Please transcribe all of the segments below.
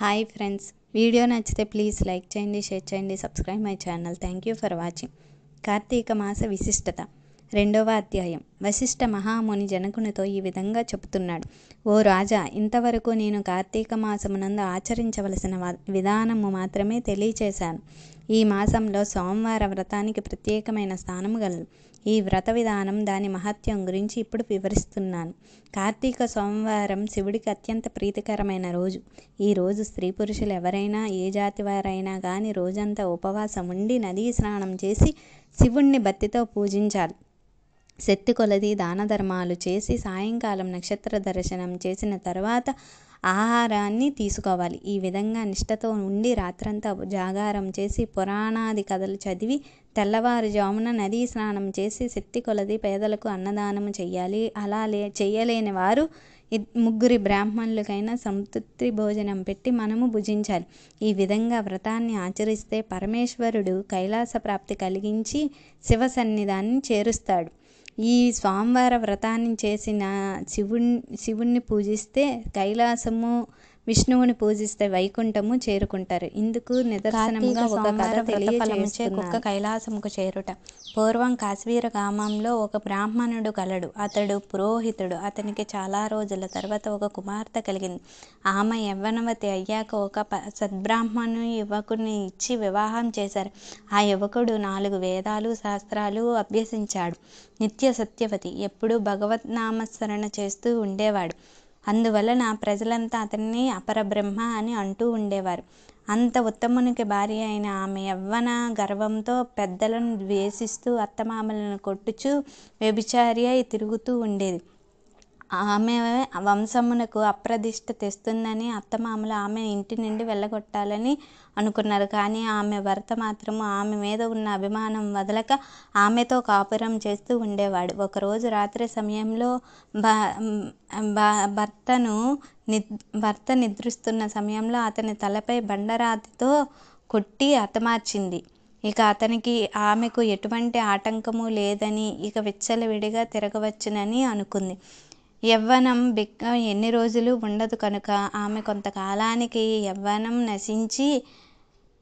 hi friends video నచ్చితే please like చేయండి share చేయండి subscribe my channel thank you for watching Kartika మాస విశిష్టత రెండవ అధ్యాయం వశిష్ట మహాముని జనకునితో ఈ విధంగా చెబుతున్నాడు ఓ రాజా ఇంతవరకు నేను కార్తీక మాసమునందు ఆచరించవలసిన విధానము మాత్రమే తెలియచేశాను ఈ మాసంలో సోమవార వ్రతానికి ప్రత్యేకమైన స్థానము గలదు ఈ వ్రత విధానం దాని మహత్యం గురించి ఇప్పుడు వివరిస్తున్నాను కార్తీక సోమవారం శివుడికి అత్యంత ప్రీతికరమైన రోజు ఈ రోజు స్త్రీ పురుషులు ఎవరైనా ఏ జాతి వారైనా కానీ రోజంతా ఉపవాసం ఉండి నదీ స్నానం చేసి శివుణ్ణి బత్తితో పూజించాలి శక్తి కొలది దాన ధర్మాలు చేసి సాయంకాలం నక్షత్ర దర్శనం చేసిన తర్వాత ఆహారాన్ని తీసుకోవాలి ఈ విధంగా నిష్టతో ఉండి రాత్రంతా జాగారం చేసి పురాణాది కథలు చదివి తెల్లవారుజామున నదీ స్నానం చేసి శక్తి కొలది పేదలకు అన్నదానం చేయాలి అలా లే చేయలేని వారు ముగ్గురి బ్రాహ్మణులకైనా సంతృప్తి భోజనం పెట్టి మనము భుజించాలి ఈ విధంగా వ్రతాన్ని ఆచరిస్తే పరమేశ్వరుడు కైలాస ప్రాప్తి కలిగించి శివ సన్నిధాన్ని చేరుస్తాడు ఈ స్వామివార వ్రతాన్ని చేసిన శివుణ్ణి శివుణ్ణి పూజిస్తే కైలాసము విష్ణువుని పూజిస్తే వైకుంఠము చేరుకుంటారు ఇందుకు నిదర్శనంగా ఒక కథ తెలియపలముచే కుక్క కైలాసముకు చేరుట పూర్వం కాశ్మీర గ్రామంలో ఒక బ్రాహ్మణుడు కలడు అతడు పురోహితుడు అతనికి చాలా రోజుల తర్వాత ఒక కుమార్తె కలిగింది ఆమె యవ్వనవతి అయ్యాక ఒక సద్బ్రాహ్మణు యువకుని ఇచ్చి వివాహం చేశారు ఆ యువకుడు నాలుగు వేదాలు శాస్త్రాలు అభ్యసించాడు నిత్య సత్యవతి ఎప్పుడూ భగవత్ నామస్మరణ చేస్తూ ఉండేవాడు అందువలన ప్రజలంతా అతన్ని అపరబ్రహ్మ అని అంటూ ఉండేవారు అంత ఉత్తమునికి భార్య అయిన ఆమె యవ్వన గర్వంతో పెద్దలను ద్వేషిస్తూ అత్తమామలను కొట్టుచు వ్యభిచారి అయి తిరుగుతూ ఉండేది ఆమె వంశమునకు అప్రదిష్ట తెస్తుందని అత్తమామలు ఆమె ఇంటి నుండి వెళ్ళగొట్టాలని అనుకున్నారు కానీ ఆమె భర్త మాత్రము ఆమె మీద ఉన్న అభిమానం వదలక ఆమెతో కాపురం చేస్తూ ఉండేవాడు ఒకరోజు రాత్రి సమయంలో భర్తను భర్త నిద్రిస్తున్న సమయంలో అతని తలపై బండరాతితో కొట్టి అతమార్చింది ఇక అతనికి ఆమెకు ఎటువంటి ఆటంకము లేదని ఇక విచ్చలవిడిగా తిరగవచ్చునని అనుకుంది యవ్వనం బిక్క ఎన్ని రోజులు ఉండదు కనుక ఆమె కొంతకాలానికి యవ్వనం నశించి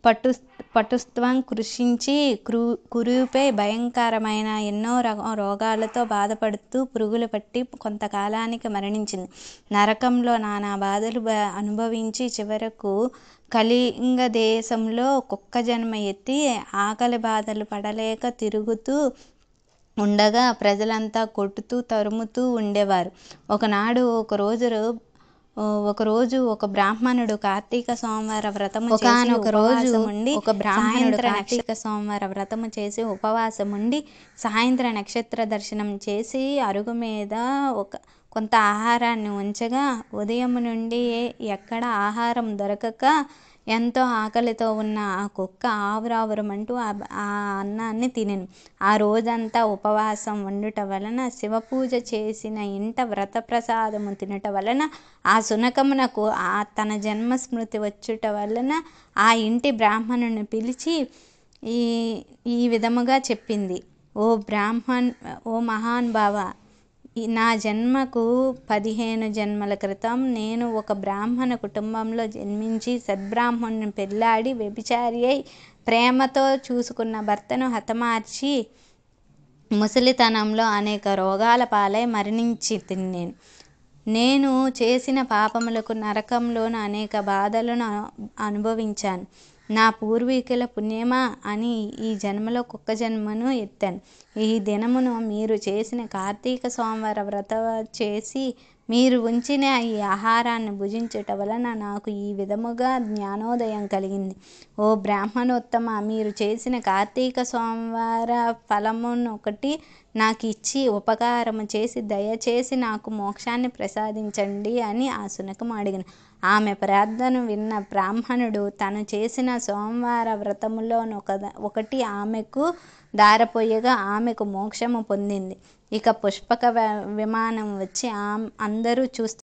పటు పటుత్వం కృషించి క్రూ కురూపై భయంకరమైన ఎన్నో రోగాలతో బాధపడుతూ పురుగులు పట్టి కొంతకాలానికి మరణించింది నరకంలో నానా బాధలు అనుభవించి చివరకు కళింగ దేశంలో కుక్క జన్మ ఎత్తి ఆకలి బాధలు పడలేక తిరుగుతూ ఉండగా ప్రజలంతా కొట్టుతూ తరుముతూ ఉండేవారు ఒకనాడు ఒక రోజు ఒకరోజు ఒక బ్రాహ్మణుడు కార్తీక సోమవార వ్రతము ఒక రోజు ఉండి ఒక బ్రాహ్మణుడు కార్తీక సోమవార వ్రతము చేసి ఉపవాసం ఉండి సాయంత్ర నక్షత్ర దర్శనం చేసి అరుగు మీద ఒక కొంత ఆహారాన్ని ఉంచగా ఉదయం నుండి ఎక్కడ ఆహారం దొరకక ఎంతో ఆకలితో ఉన్న ఆ కుక్క ఆవురావురమంటూ ఆ అన్నాన్ని తినను ఆ రోజంతా ఉపవాసం వండుట వలన శివపూజ చేసిన ఇంట వ్రత ప్రసాదము తినట వలన ఆ సునకమునకు ఆ తన జన్మ స్మృతి వచ్చుట వలన ఆ ఇంటి బ్రాహ్మణుని పిలిచి ఈ ఈ విధముగా చెప్పింది ఓ బ్రాహ్మణ్ ఓ మహాన్ బావ నా జన్మకు పదిహేను జన్మల క్రితం నేను ఒక బ్రాహ్మణ కుటుంబంలో జన్మించి సద్బ్రాహ్మణుని పెళ్ళాడి వ్యభిచారి అయి ప్రేమతో చూసుకున్న భర్తను హతమార్చి ముసలితనంలో అనేక రోగాల పాలై మరణించి తిన్నాను నేను చేసిన పాపములకు నరకంలోను అనేక బాధలను అనుభవించాను నా పూర్వీకుల పుణ్యమా అని ఈ జన్మలో కుక్క జన్మను ఎత్తాను ఈ దినమును మీరు చేసిన కార్తీక సోమవార వ్రత చేసి మీరు ఉంచిన ఈ ఆహారాన్ని భుజించుట వలన నాకు ఈ విధముగా జ్ఞానోదయం కలిగింది ఓ బ్రాహ్మణోత్తమ మీరు చేసిన కార్తీక సోమవార ఫలమును ఒకటి నాకు ఇచ్చి ఉపకారము చేసి దయచేసి నాకు మోక్షాన్ని ప్రసాదించండి అని ఆ శునకం అడిగిన ఆమె ప్రార్థన విన్న బ్రాహ్మణుడు తను చేసిన సోమవార వ్రతములో ఒకటి ఆమెకు దారపోయగా ఆమెకు మోక్షము పొందింది ఇక పుష్పక విమానం వచ్చి అందరూ చూస్తూ